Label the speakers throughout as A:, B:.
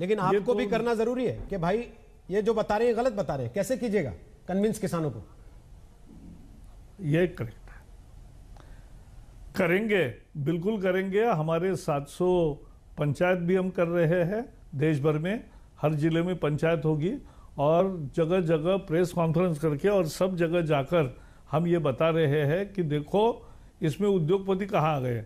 A: लेकिन आपको भी तो- करना जरूरी है कि भाई ये जो बता रहे हैं गलत बता रहे हैं कैसे कीजिएगा कन्विंस किसानों को ये करेक्ट है
B: करेंगे बिल्कुल करेंगे हमारे 700 पंचायत भी हम कर रहे हैं देश भर में हर जिले में पंचायत होगी और जगह जगह प्रेस कॉन्फ्रेंस करके और सब जगह जाकर हम ये बता रहे हैं कि देखो इसमें उद्योगपति कहाँ गए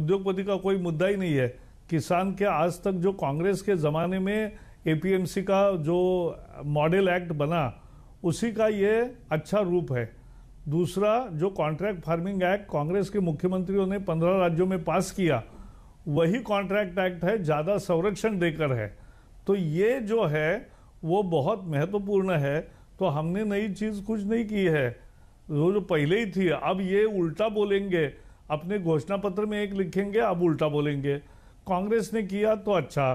B: उद्योगपति का कोई मुद्दा ही नहीं है किसान के आज तक जो कांग्रेस के ज़माने में एपीएमसी का जो मॉडल एक्ट बना उसी का ये अच्छा रूप है दूसरा जो कॉन्ट्रैक्ट फार्मिंग एक्ट कांग्रेस के मुख्यमंत्रियों ने पंद्रह राज्यों में पास किया वही कॉन्ट्रैक्ट एक्ट है ज़्यादा संरक्षण देकर है तो ये जो है वो बहुत महत्वपूर्ण है तो हमने नई चीज़ कुछ नहीं की है वो जो पहले ही थी अब ये उल्टा बोलेंगे अपने घोषणा पत्र में एक लिखेंगे अब उल्टा बोलेंगे कांग्रेस ने किया तो अच्छा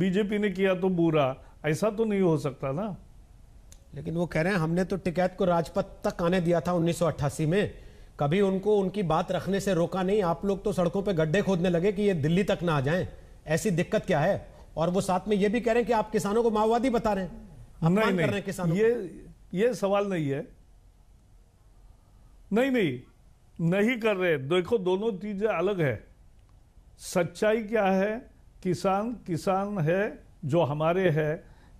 B: बीजेपी
A: ने किया तो बुरा ऐसा तो नहीं हो सकता ना लेकिन वो कह रहे हैं हमने तो टिकैत को राजपथ तक आने दिया था 1988 में कभी उनको उनकी बात रखने से रोका नहीं आप लोग तो सड़कों पे गड्ढे खोदने लगे कि ये दिल्ली तक ना आ जाएं ऐसी दिक्कत क्या है और वो साथ में ये भी कह रहे हैं कि आप किसानों को माओवादी बता रहे हैं नहीं, नहीं, कर रहे किसानों ये ये सवाल
B: नहीं है नहीं नहीं नहीं कर रहे देखो दोनों चीजें अलग है सच्चाई क्या है किसान किसान है जो हमारे है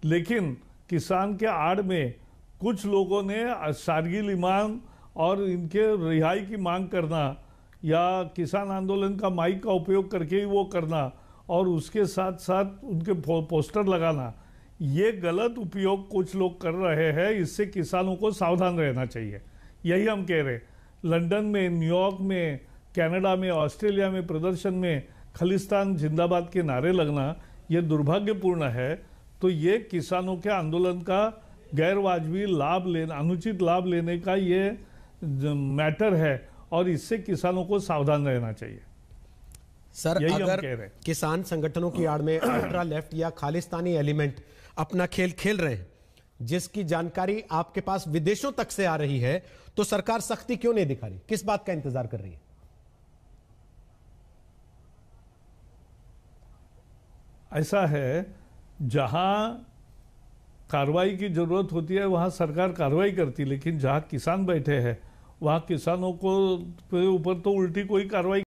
B: लेकिन किसान के आड़ में कुछ लोगों ने शारगिल ईमान और इनके रिहाई की मांग करना या किसान आंदोलन का माइक का उपयोग करके ही वो करना और उसके साथ साथ उनके पोस्टर लगाना ये गलत उपयोग कुछ लोग कर रहे हैं इससे किसानों को सावधान रहना चाहिए यही हम कह रहे हैं लंदन में न्यूयॉर्क में कनाडा में ऑस्ट्रेलिया में प्रदर्शन में खलिस्तान जिंदाबाद के नारे लगना ये दुर्भाग्यपूर्ण है तो ये किसानों के आंदोलन का वाजबी लाभ लेना अनुचित लाभ लेने का ये मैटर है और इससे किसानों को सावधान रहना
A: चाहिए सर यही अगर कह रहे किसान संगठनों की आड़ में अल्ट्रा लेफ्ट या खालिस्तानी एलिमेंट अपना खेल खेल रहे हैं जिसकी जानकारी आपके पास विदेशों तक से आ रही है तो सरकार सख्ती क्यों नहीं दिखा रही किस बात का इंतजार कर रही है ऐसा है
B: जहां कार्रवाई की ज़रूरत होती है वहां सरकार कार्रवाई करती लेकिन जहां किसान बैठे हैं वहां किसानों को ऊपर तो उल्टी कोई कार्रवाई